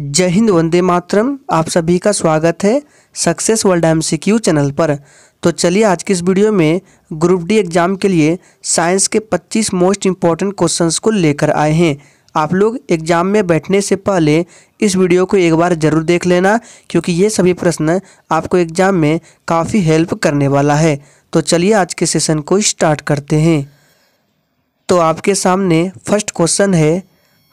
जय हिंद वंदे मातरम आप सभी का स्वागत है सक्सेस वर्ल्ड एम चैनल पर तो चलिए आज की इस वीडियो में ग्रुप डी एग्ज़ाम के लिए साइंस के 25 मोस्ट इम्पॉर्टेंट क्वेश्चंस को लेकर आए हैं आप लोग एग्ज़ाम में बैठने से पहले इस वीडियो को एक बार ज़रूर देख लेना क्योंकि ये सभी प्रश्न आपको एग्ज़ाम में काफ़ी हेल्प करने वाला है तो चलिए आज के सेशन को स्टार्ट करते हैं तो आपके सामने फर्स्ट क्वेश्चन है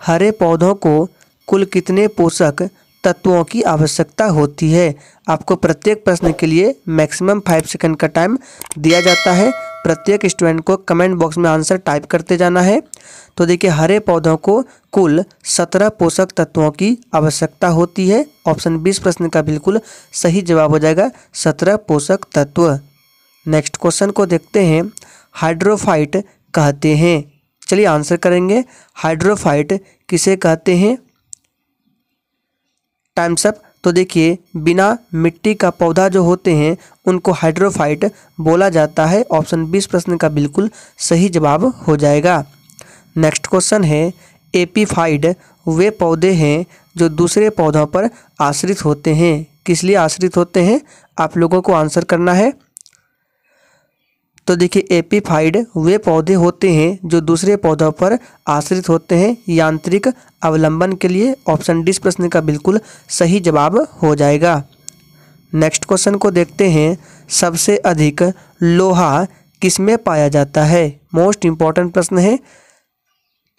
हरे पौधों को कुल कितने पोषक तत्वों की आवश्यकता होती है आपको प्रत्येक प्रश्न के लिए मैक्सिमम फाइव सेकंड का टाइम दिया जाता है प्रत्येक स्टूडेंट को कमेंट बॉक्स में आंसर टाइप करते जाना है तो देखिए हरे पौधों को कुल सत्रह पोषक तत्वों की आवश्यकता होती है ऑप्शन बीस प्रश्न का बिल्कुल सही जवाब हो जाएगा सत्रह पोषक तत्व नेक्स्ट क्वेश्चन को देखते हैं हाइड्रोफाइट कहते हैं चलिए आंसर करेंगे हाइड्रोफाइट किसे कहते हैं टाइम्स अप तो देखिए बिना मिट्टी का पौधा जो होते हैं उनको हाइड्रोफाइट बोला जाता है ऑप्शन बीस प्रश्न का बिल्कुल सही जवाब हो जाएगा नेक्स्ट क्वेश्चन है एपीफाइड वे पौधे हैं जो दूसरे पौधों पर आश्रित होते हैं किस लिए आश्रित होते हैं आप लोगों को आंसर करना है तो देखिए एपीफाइड वे पौधे होते हैं जो दूसरे पौधों पर आश्रित होते हैं यांत्रिक अवलंबन के लिए ऑप्शन डी प्रश्न का बिल्कुल सही जवाब हो जाएगा नेक्स्ट क्वेश्चन को देखते हैं सबसे अधिक लोहा किसमें पाया जाता है मोस्ट इम्पॉर्टेंट प्रश्न है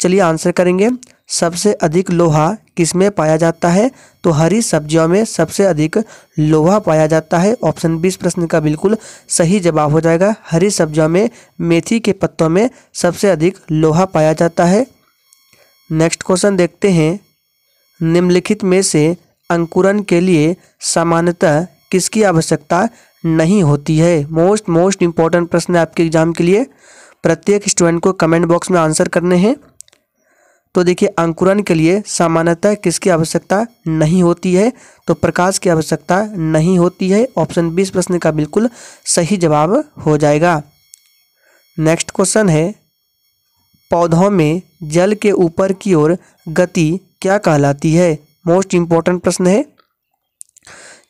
चलिए आंसर करेंगे सबसे अधिक लोहा किसमें पाया जाता है तो हरी सब्जियों में सबसे अधिक लोहा पाया जाता है ऑप्शन बीस प्रश्न का बिल्कुल सही जवाब हो जाएगा हरी सब्जियों में मेथी के पत्तों में सबसे अधिक लोहा पाया जाता है नेक्स्ट क्वेश्चन देखते हैं निम्नलिखित में से अंकुरण के लिए सामान्यतः किसकी आवश्यकता नहीं होती है मोस्ट मोस्ट इंपॉर्टेंट प्रश्न है आपके एग्जाम के लिए प्रत्येक स्टूडेंट को कमेंट बॉक्स में आंसर करने हैं तो देखिए अंकुरण के लिए सामान्यतः किसकी आवश्यकता नहीं होती है तो प्रकाश की आवश्यकता नहीं होती है ऑप्शन बीस प्रश्न का बिल्कुल सही जवाब हो जाएगा नेक्स्ट क्वेश्चन है पौधों में जल के ऊपर की ओर गति क्या कहलाती है मोस्ट इम्पॉर्टेंट प्रश्न है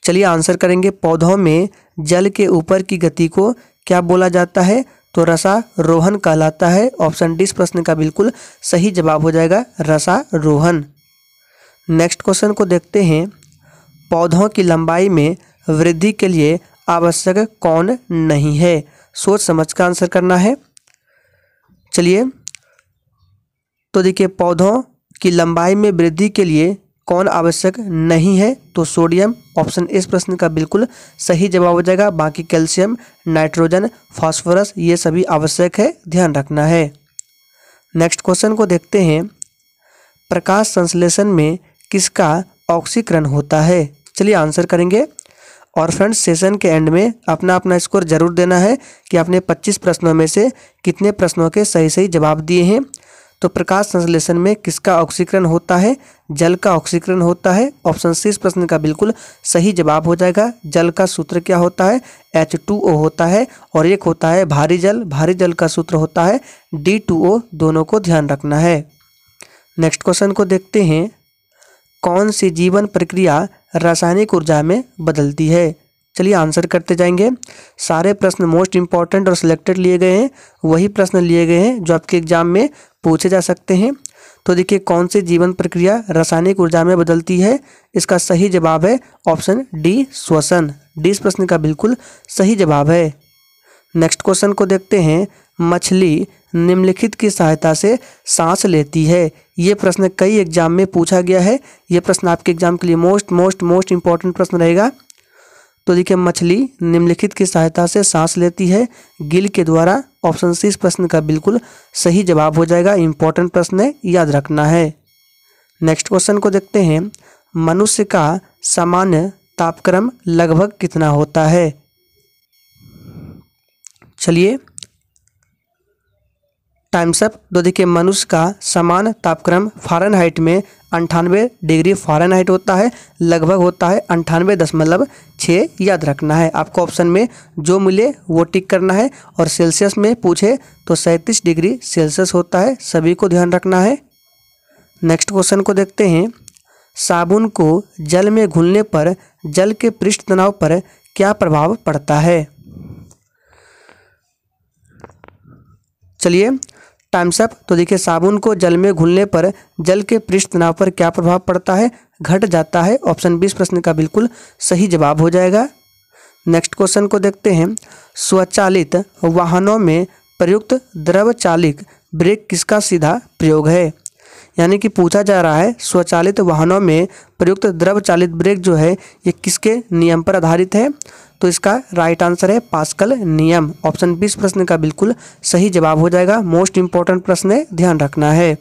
चलिए आंसर करेंगे पौधों में जल के ऊपर की गति को क्या बोला जाता है तो रसा रोहन कहलाता है ऑप्शन डी इस प्रश्न का बिल्कुल सही जवाब हो जाएगा रसा रोहन नेक्स्ट क्वेश्चन को देखते हैं पौधों की लंबाई में वृद्धि के लिए आवश्यक कौन नहीं है सोच समझ का आंसर करना है चलिए तो देखिए पौधों की लंबाई में वृद्धि के लिए कौन आवश्यक नहीं है तो सोडियम ऑप्शन इस प्रश्न का बिल्कुल सही जवाब हो जाएगा बाकी कैल्शियम नाइट्रोजन फास्फोरस ये सभी आवश्यक है ध्यान रखना है नेक्स्ट क्वेश्चन को देखते हैं प्रकाश संश्लेषण में किसका ऑक्सीकरण होता है चलिए आंसर करेंगे और फ्रेंड्स सेशन के एंड में अपना अपना स्कोर जरूर देना है कि आपने 25 प्रश्नों में से कितने प्रश्नों के सही सही जवाब दिए हैं तो प्रकाश संश्लेषण में किसका ऑक्सीकरण होता है जल का ऑक्सीकरण होता है ऑप्शन सी इस प्रश्न का बिल्कुल सही जवाब हो जाएगा जल का सूत्र क्या होता है एच टू ओ होता है और एक होता है भारी जल भारी जल का सूत्र होता है डी टू ओ दोनों को ध्यान रखना है नेक्स्ट क्वेश्चन को देखते हैं कौन सी जीवन प्रक्रिया रासायनिक ऊर्जा में बदलती है चलिए आंसर करते जाएंगे सारे प्रश्न मोस्ट इंपॉर्टेंट और सिलेक्टेड लिए गए हैं वही प्रश्न लिए गए हैं जो आपके एग्जाम में पूछे जा सकते हैं तो देखिए कौन सी जीवन प्रक्रिया रासायनिक ऊर्जा में बदलती है इसका सही जवाब है ऑप्शन डी श्वसन डी इस प्रश्न का बिल्कुल सही जवाब है नेक्स्ट क्वेश्चन को देखते हैं मछली निम्नलिखित की सहायता से सांस लेती है ये प्रश्न कई एग्जाम में पूछा गया है ये प्रश्न आपके एग्जाम के लिए मोस्ट मोस्ट मोस्ट इंपॉर्टेंट प्रश्न रहेगा तो देखिए मछली निम्नलिखित की सहायता से सांस लेती है गिल के द्वारा ऑप्शन सी इस प्रश्न का बिल्कुल सही जवाब हो जाएगा इंपॉर्टेंट प्रश्न है याद रखना है नेक्स्ट क्वेश्चन को देखते हैं मनुष्य का सामान्य तापक्रम लगभग कितना होता है चलिए टाइम्स अप दो देखिए मनुष्य का समान तापक्रम फारेनहाइट में अंठानवे डिग्री फारेनहाइट होता है लगभग होता है अंठानवे दशमलव छः याद रखना है आपको ऑप्शन में जो मिले वो टिक करना है और सेल्सियस में पूछे तो सैंतीस डिग्री सेल्सियस होता है सभी को ध्यान रखना है नेक्स्ट क्वेश्चन को देखते हैं साबुन को जल में घुलने पर जल के पृष्ठ तनाव पर क्या प्रभाव पड़ता है चलिए टाइम्स अप तो देखिए साबुन को जल में घुलने पर जल के पृष्ठ तनाव पर क्या प्रभाव पड़ता है घट जाता है ऑप्शन बीस प्रश्न का बिल्कुल सही जवाब हो जाएगा नेक्स्ट क्वेश्चन को देखते हैं स्वचालित वाहनों में प्रयुक्त द्रव चालिक ब्रेक किसका सीधा प्रयोग है यानी कि पूछा जा रहा है स्वचालित वाहनों में प्रयुक्त द्रव चालित ब्रेक जो है ये किसके नियम पर आधारित है तो इसका राइट आंसर है पास्कल नियम ऑप्शन बीस प्रश्न का बिल्कुल सही जवाब हो जाएगा मोस्ट इंपॉर्टेंट प्रश्न है ध्यान रखना है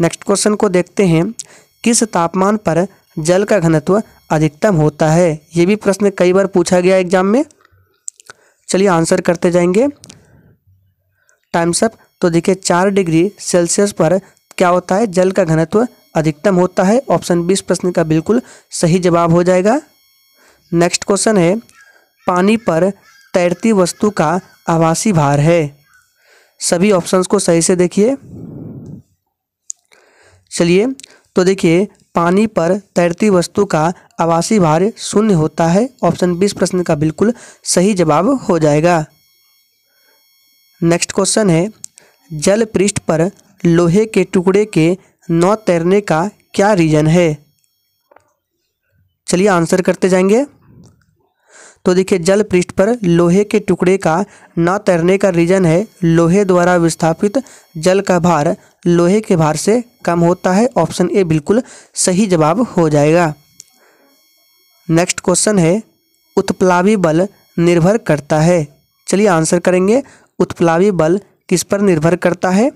नेक्स्ट क्वेश्चन को देखते हैं किस तापमान पर जल का घनत्व अधिकतम होता है ये भी प्रश्न कई बार पूछा गया एग्जाम में चलिए आंसर करते जाएंगे टाइम्स अप तो देखिए चार डिग्री सेल्सियस पर क्या होता है जल का घनत्व अधिकतम होता है ऑप्शन बीस प्रश्न का बिल्कुल सही जवाब हो जाएगा नेक्स्ट क्वेश्चन है पानी पर तैरती वस्तु का आवासी भार है सभी ऑप्शंस को सही से देखिए चलिए तो देखिए पानी पर तैरती वस्तु का आवासी भार शून्य होता है ऑप्शन बीस प्रश्न का बिल्कुल सही जवाब हो जाएगा नेक्स्ट क्वेश्चन है जल पृष्ठ पर लोहे के टुकड़े के न तैरने का क्या रीजन है चलिए आंसर करते जाएंगे तो देखिए जल पृष्ठ पर लोहे के टुकड़े का न तैरने का रीजन है लोहे द्वारा विस्थापित जल का भार लोहे के भार से कम होता है ऑप्शन ए बिल्कुल सही जवाब हो जाएगा नेक्स्ट क्वेश्चन है उत्प्लावी बल निर्भर करता है चलिए आंसर करेंगे उत्प्लावी बल किस पर निर्भर करता है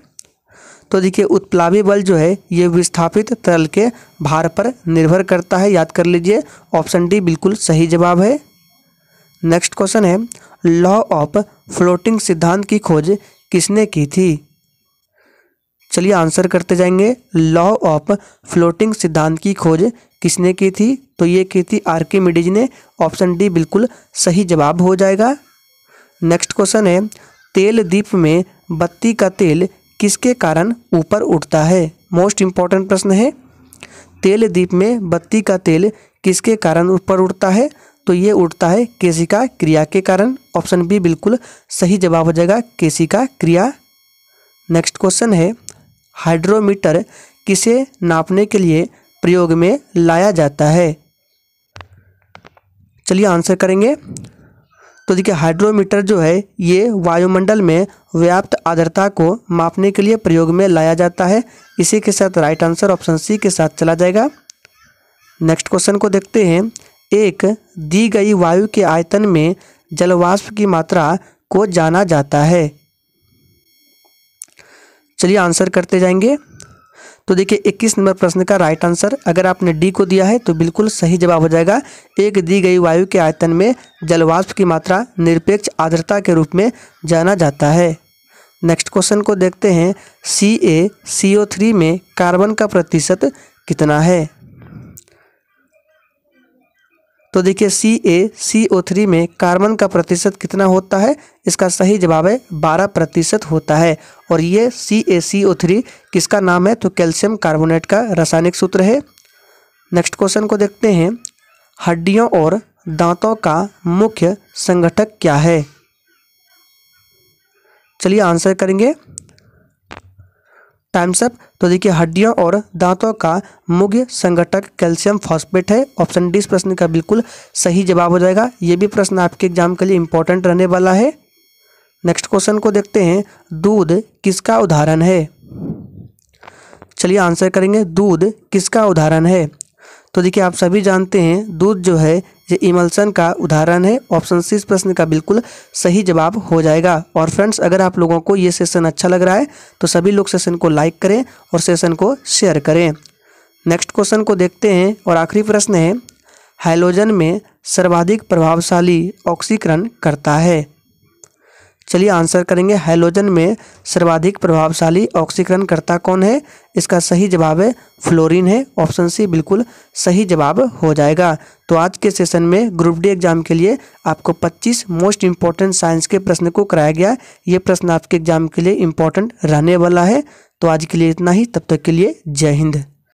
तो देखिए उत्प्लावी बल जो है ये विस्थापित तरल के भार पर निर्भर करता है याद कर लीजिए ऑप्शन डी बिल्कुल सही जवाब है नेक्स्ट क्वेश्चन है लॉ ऑफ फ्लोटिंग सिद्धांत की खोज किसने की थी चलिए आंसर करते जाएंगे लॉ ऑफ फ्लोटिंग सिद्धांत की खोज किसने की थी तो ये की थी आर मिडिज ने ऑप्शन डी बिल्कुल सही जवाब हो जाएगा नेक्स्ट क्वेश्चन है तेल दीप में बत्ती का तेल किसके कारण ऊपर उठता है मोस्ट इम्पॉर्टेंट प्रश्न है तेल दीप में बत्ती का तेल किसके कारण ऊपर उठता है तो ये उठता है केशिका क्रिया के कारण ऑप्शन बी बिल्कुल सही जवाब हो जाएगा केशिका क्रिया नेक्स्ट क्वेश्चन है हाइड्रोमीटर किसे नापने के लिए प्रयोग में लाया जाता है चलिए आंसर करेंगे तो देखिए हाइड्रोमीटर जो है ये वायुमंडल में व्याप्त आर्द्रता को मापने के लिए प्रयोग में लाया जाता है इसी के साथ राइट आंसर ऑप्शन सी के साथ चला जाएगा नेक्स्ट क्वेश्चन को देखते हैं एक दी गई वायु के आयतन में जलवाष्प की मात्रा को जाना जाता है चलिए आंसर करते जाएंगे तो देखिए 21 नंबर प्रश्न का राइट आंसर अगर आपने डी को दिया है तो बिल्कुल सही जवाब हो जाएगा एक दी गई वायु के आयतन में जलवाष्प की मात्रा निरपेक्ष आर्द्रता के रूप में जाना जाता है नेक्स्ट क्वेश्चन को देखते हैं सी ए सी ओ थ्री में कार्बन का प्रतिशत कितना है तो देखिए सी ए सी ओ थ्री में कार्बन का प्रतिशत कितना होता है इसका सही जवाब है बारह प्रतिशत होता है और ये सी ए सी ओ थ्री किसका नाम है तो कैल्शियम कार्बोनेट का रासायनिक सूत्र है नेक्स्ट क्वेश्चन को देखते हैं हड्डियों और दांतों का मुख्य संगठक क्या है चलिए आंसर करेंगे टाइम्सअप तो देखिए हड्डियों और दांतों का मुख्य संगठक कैल्शियम फॉस्फेट है ऑप्शन डी इस प्रश्न का बिल्कुल सही जवाब हो जाएगा ये भी प्रश्न आपके एग्जाम के लिए इंपॉर्टेंट रहने वाला है नेक्स्ट क्वेश्चन को देखते हैं दूध किसका उदाहरण है चलिए आंसर करेंगे दूध किसका उदाहरण है तो देखिए आप सभी जानते हैं दूध जो है ये इमल्सन का उदाहरण है ऑप्शन सी इस प्रश्न का बिल्कुल सही जवाब हो जाएगा और फ्रेंड्स अगर आप लोगों को ये सेशन अच्छा लग रहा है तो सभी लोग सेशन को लाइक करें और सेशन को शेयर करें नेक्स्ट क्वेश्चन को देखते हैं और आखिरी प्रश्न है हाइलोजन में सर्वाधिक प्रभावशाली ऑक्सीकरण करता है चलिए आंसर करेंगे हाइलोजन में सर्वाधिक प्रभावशाली ऑक्सीकरणकर्ता कौन है इसका सही जवाब है फ्लोरीन है ऑप्शन सी बिल्कुल सही जवाब हो जाएगा तो आज के सेशन में ग्रुप डी एग्जाम के लिए आपको 25 मोस्ट इम्पॉर्टेंट साइंस के प्रश्न को कराया गया ये प्रश्न आपके एग्जाम के लिए इम्पॉर्टेंट रहने वाला है तो आज के लिए इतना ही तब तक के लिए जय हिंद